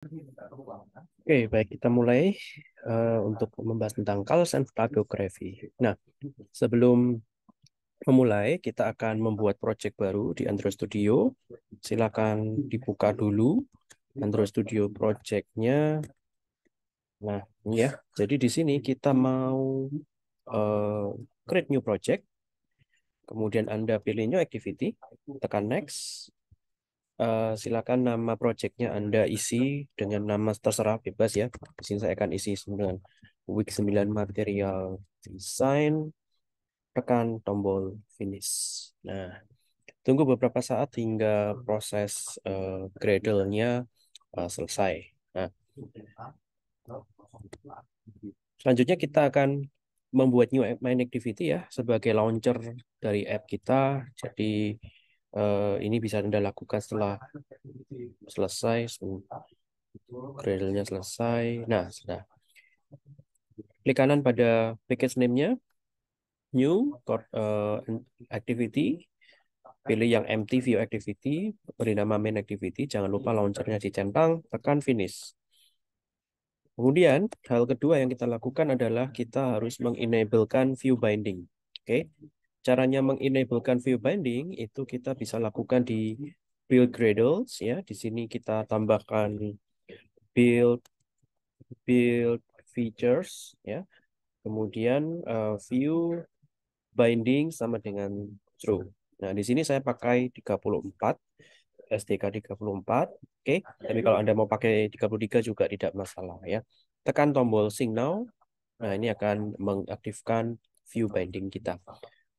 Oke, okay, baik kita mulai uh, untuk membahas tentang Kals and Biografi. Nah, sebelum memulai kita akan membuat project baru di Android Studio. Silakan dibuka dulu Android Studio projectnya. Nah, ya. Jadi di sini kita mau uh, create new project. Kemudian Anda pilih new activity, tekan next. Uh, silakan nama projectnya Anda isi dengan nama terserah bebas ya. Di sini saya akan isi dengan week 9 material design. Tekan tombol finish. Nah, tunggu beberapa saat hingga proses uh, gradle-nya uh, selesai. Nah, selanjutnya kita akan membuat new main activity ya sebagai launcher dari app kita. Jadi uh, ini bisa Anda lakukan setelah selesai Gradle-nya selesai. Nah, sudah. Klik kanan pada package name-nya. New uh, activity. Pilih yang empty view activity, beri nama main activity, jangan lupa launchernya dicentang, tekan finish. Kemudian, hal kedua yang kita lakukan adalah kita harus mengenablekan view binding. Oke. Okay? Caranya mengenablekan view binding itu kita bisa lakukan di build Gradles ya. Di sini kita tambahkan build build features ya. Kemudian uh, view binding sama dengan true. Nah, di sini saya pakai 34 SDK 34. Oke, okay. tapi kalau Anda mau pakai 33 juga tidak masalah ya. Tekan tombol sync now. Nah, ini akan mengaktifkan view binding kita.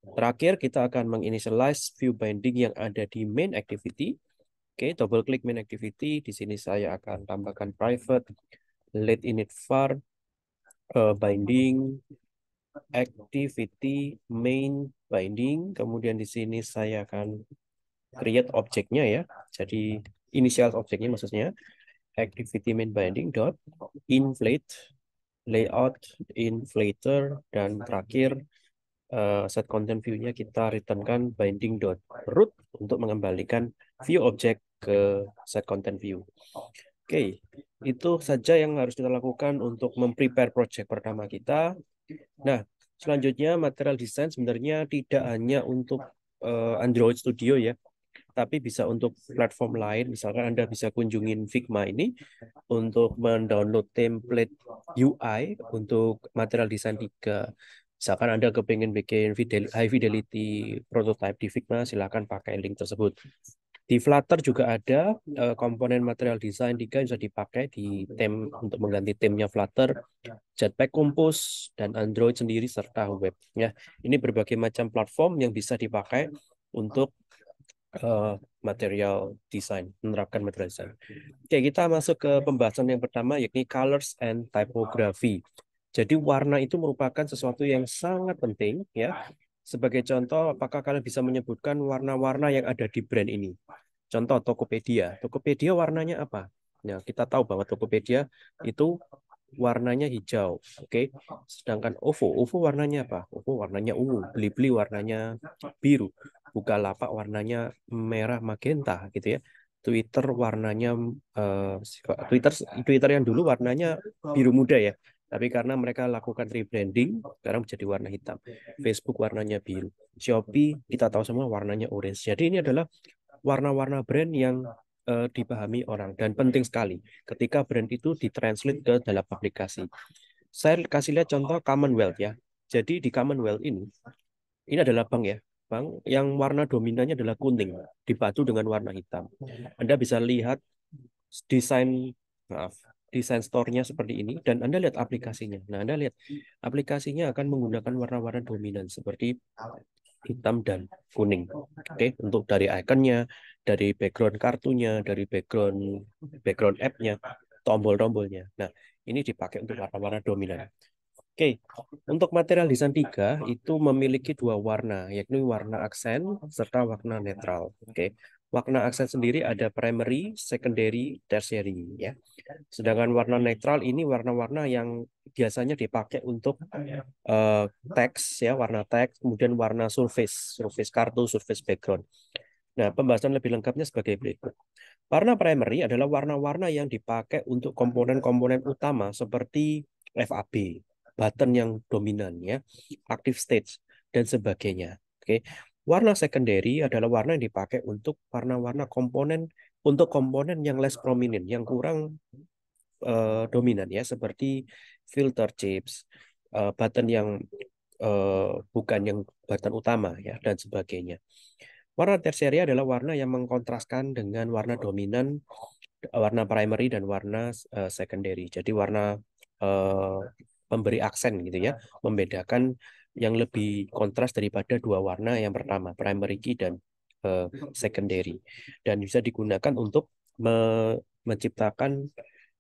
Terakhir, kita akan menginitialize view binding yang ada di main activity. Oke, okay, double klik main activity. Di sini saya akan tambahkan private, let init var, uh, binding, activity, main, binding. Kemudian di sini saya akan create objeknya ya. Jadi initial objeknya maksudnya activity main binding dot inflate layout inflator dan terakhir Eh, set content view-nya kita returnkan binding root untuk mengembalikan view object ke set content view. Oke, okay. itu saja yang harus kita lakukan untuk memprepare project pertama kita. Nah, selanjutnya material design sebenarnya tidak hanya untuk uh, Android Studio ya, tapi bisa untuk platform lain. Misalkan Anda bisa kunjungin Figma ini untuk mendownload template UI untuk material design 3. Misalkan Anda kepingin bikin high fidelity prototype di Figma, silakan pakai link tersebut. Di Flutter juga ada eh, komponen material design 3 yang bisa dipakai di tim untuk mengganti timnya Flutter, Jetpack Compose, dan Android sendiri serta web. Ya, ini berbagai macam platform yang bisa dipakai untuk uh, material design, menerapkan material design. Oke, kita masuk ke pembahasan yang pertama yakni colors and typography. Jadi warna itu merupakan sesuatu yang sangat penting ya. Sebagai contoh, apakah kalian bisa menyebutkan warna-warna yang ada di brand ini? Contoh Tokopedia. Tokopedia warnanya apa? Ya, kita tahu bahwa Tokopedia itu warnanya hijau, oke. Okay? Sedangkan OVO, OVO warnanya apa? OVO warnanya ungu, Blibli warnanya biru, Bukalapak warnanya merah magenta gitu ya. Twitter warnanya uh, Twitter Twitter yang dulu warnanya biru muda ya. Tapi karena mereka lakukan rebranding, sekarang menjadi warna hitam. Facebook warnanya biru. Shopee kita tahu semua warnanya orange. Jadi ini adalah warna-warna brand yang uh, dipahami orang dan penting sekali ketika brand itu ditranslate ke dalam aplikasi. Saya kasih lihat contoh Commonwealth ya. Jadi di Commonwealth ini ini adalah bank ya, bank yang warna dominannya adalah kuning dibatu dengan warna hitam. Anda bisa lihat desain maaf desain store-nya seperti ini dan Anda lihat aplikasinya. Nah, Anda lihat aplikasinya akan menggunakan warna-warna dominan seperti hitam dan kuning. Oke, okay? untuk dari ikonnya, dari background kartunya, dari background background app-nya, tombol-tombolnya. Nah, ini dipakai untuk warna-warna dominan. Oke, okay. untuk material desain 3 itu memiliki dua warna, yakni warna aksen serta warna netral. Oke, okay. Makna aksen sendiri ada primary, secondary, tertiary ya. Sedangkan warna netral ini warna-warna yang biasanya dipakai untuk uh, teks ya, warna teks, kemudian warna surface, surface kartu, surface background. Nah, pembahasan lebih lengkapnya sebagai berikut. Warna primary adalah warna-warna yang dipakai untuk komponen-komponen utama seperti FAB, button yang dominan ya, active stage dan sebagainya. Oke. Okay. Warna secondary adalah warna yang dipakai untuk warna-warna komponen untuk komponen yang less prominent, yang kurang uh, dominan ya, seperti filter chips, uh, button yang uh, bukan yang button utama ya dan sebagainya. Warna tersier adalah warna yang mengkontraskan dengan warna dominan, warna primary dan warna uh, secondary. Jadi warna uh, pemberi aksen gitu ya, membedakan yang lebih kontras daripada dua warna yang pertama, primary key dan uh, secondary. Dan bisa digunakan untuk me menciptakan,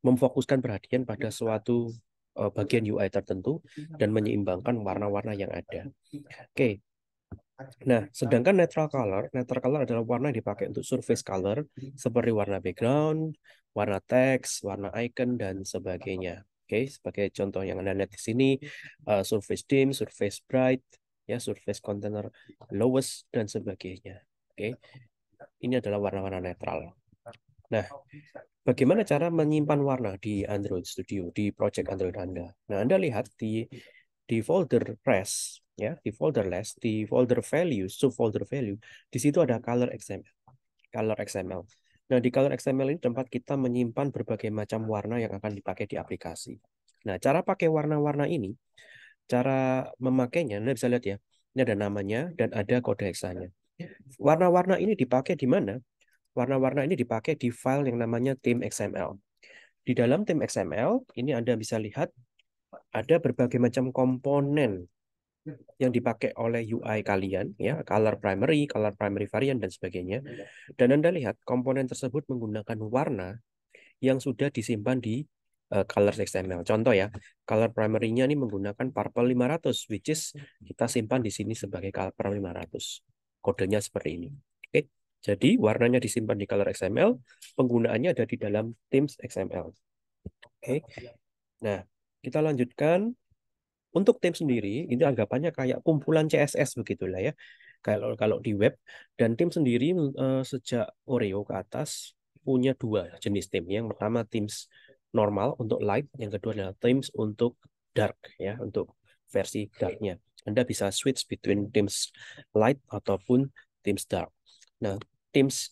memfokuskan perhatian pada suatu uh, bagian UI tertentu dan menyeimbangkan warna-warna yang ada. Oke, okay. Nah, sedangkan neutral color, neutral color adalah warna yang dipakai untuk surface color seperti warna background, warna teks, warna icon dan sebagainya. Oke, okay, sebagai contoh yang Anda lihat di sini, uh, surface dim, surface bright, ya, surface container lowest dan sebagainya. Oke. Okay. Ini adalah warna-warna netral. Nah, bagaimana cara menyimpan warna di Android Studio, di project Android Anda? Nah, Anda lihat di di folder res, ya, di folder less, di folder value, subfolder value, di situ ada color XML. Color XML. Nah, di color XML ini tempat kita menyimpan berbagai macam warna yang akan dipakai di aplikasi. Nah, cara pakai warna-warna ini, cara memakainya, Anda bisa lihat ya, ini ada namanya dan ada kode hexanya. Warna-warna ini dipakai di mana? Warna-warna ini dipakai di file yang namanya tim XML. Di dalam tim XML, ini Anda bisa lihat ada berbagai macam komponen yang dipakai oleh UI kalian ya color primary, color primary variant dan sebagainya. Dan Anda lihat komponen tersebut menggunakan warna yang sudah disimpan di uh, color XML. Contoh ya, color primary-nya ini menggunakan purple 500 which is kita simpan di sini sebagai color primary 500. Kodenya seperti ini. Oke. Okay? Jadi warnanya disimpan di color XML, penggunaannya ada di dalam Teams XML. Oke. Okay. Nah, kita lanjutkan untuk tim sendiri, itu anggapannya kayak kumpulan CSS begitulah ya. Kalau kalau di web dan tim sendiri eh, sejak Oreo ke atas punya dua jenis tim. Yang pertama tim normal untuk light, yang kedua adalah Teams untuk dark ya, untuk versi darknya. Anda bisa switch between tim light ataupun tim dark. Nah, Teams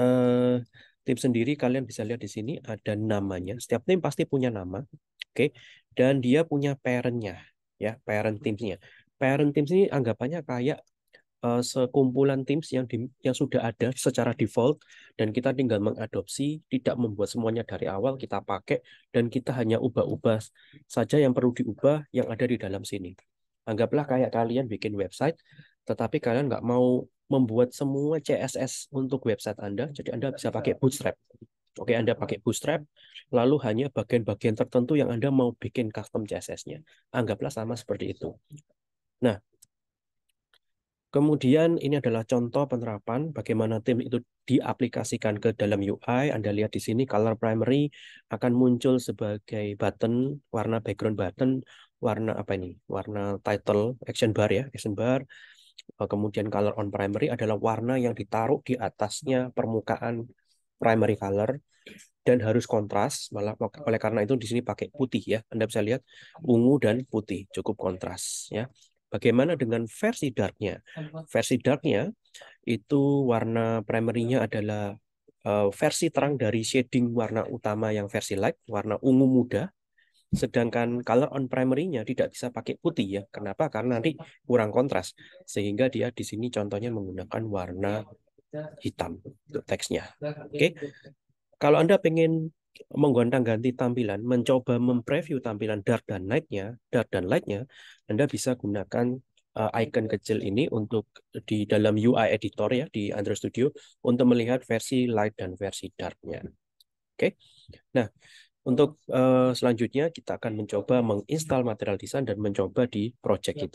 eh, tim sendiri kalian bisa lihat di sini ada namanya. Setiap tim pasti punya nama, oke? Okay? Dan dia punya parentnya ya parent hmm. teamsnya. Parent teams ini anggapannya kayak uh, sekumpulan teams yang di, yang sudah ada secara default dan kita tinggal mengadopsi, tidak membuat semuanya dari awal kita pakai dan kita hanya ubah-ubah saja yang perlu diubah yang ada di dalam sini. Anggaplah kayak kalian bikin website, tetapi kalian nggak mau membuat semua CSS untuk website Anda, jadi Anda bisa pakai Bootstrap. Oke, Anda pakai bootstrap, lalu hanya bagian-bagian tertentu yang Anda mau bikin custom CSS-nya. Anggaplah sama seperti itu. Nah, Kemudian ini adalah contoh penerapan bagaimana tim itu diaplikasikan ke dalam UI. Anda lihat di sini color primary akan muncul sebagai button, warna background button, warna apa ini? Warna title action bar ya, action bar. Eh, kemudian color on primary adalah warna yang ditaruh di atasnya permukaan primary color dan harus kontras. Malah hmm. oleh karena itu di sini pakai putih ya. Anda bisa lihat ungu dan putih cukup kontras ya. Bagaimana dengan versi darknya? Versi darknya itu warna primernya adalah eh, versi terang dari shading warna utama yang versi light, warna ungu muda. Sedangkan color on primernya tidak bisa pakai putih ya. Kenapa? Karena nanti kurang kontras. Sehingga dia di sini contohnya menggunakan warna iya, hitam untuk teksnya. Oke. Okay? Kalau Anda pengen menggonta-ganti tampilan, mencoba mempreview tampilan dark dan light-nya, dark dan light-nya, Anda bisa gunakan eh, icon kecil ini untuk di dalam UI editor ya di Android Studio untuk melihat versi light dan versi dark-nya. Oke. Okay? Nah, untuk uh, selanjutnya kita akan mencoba menginstal material design dan mencoba di project kita. Ya.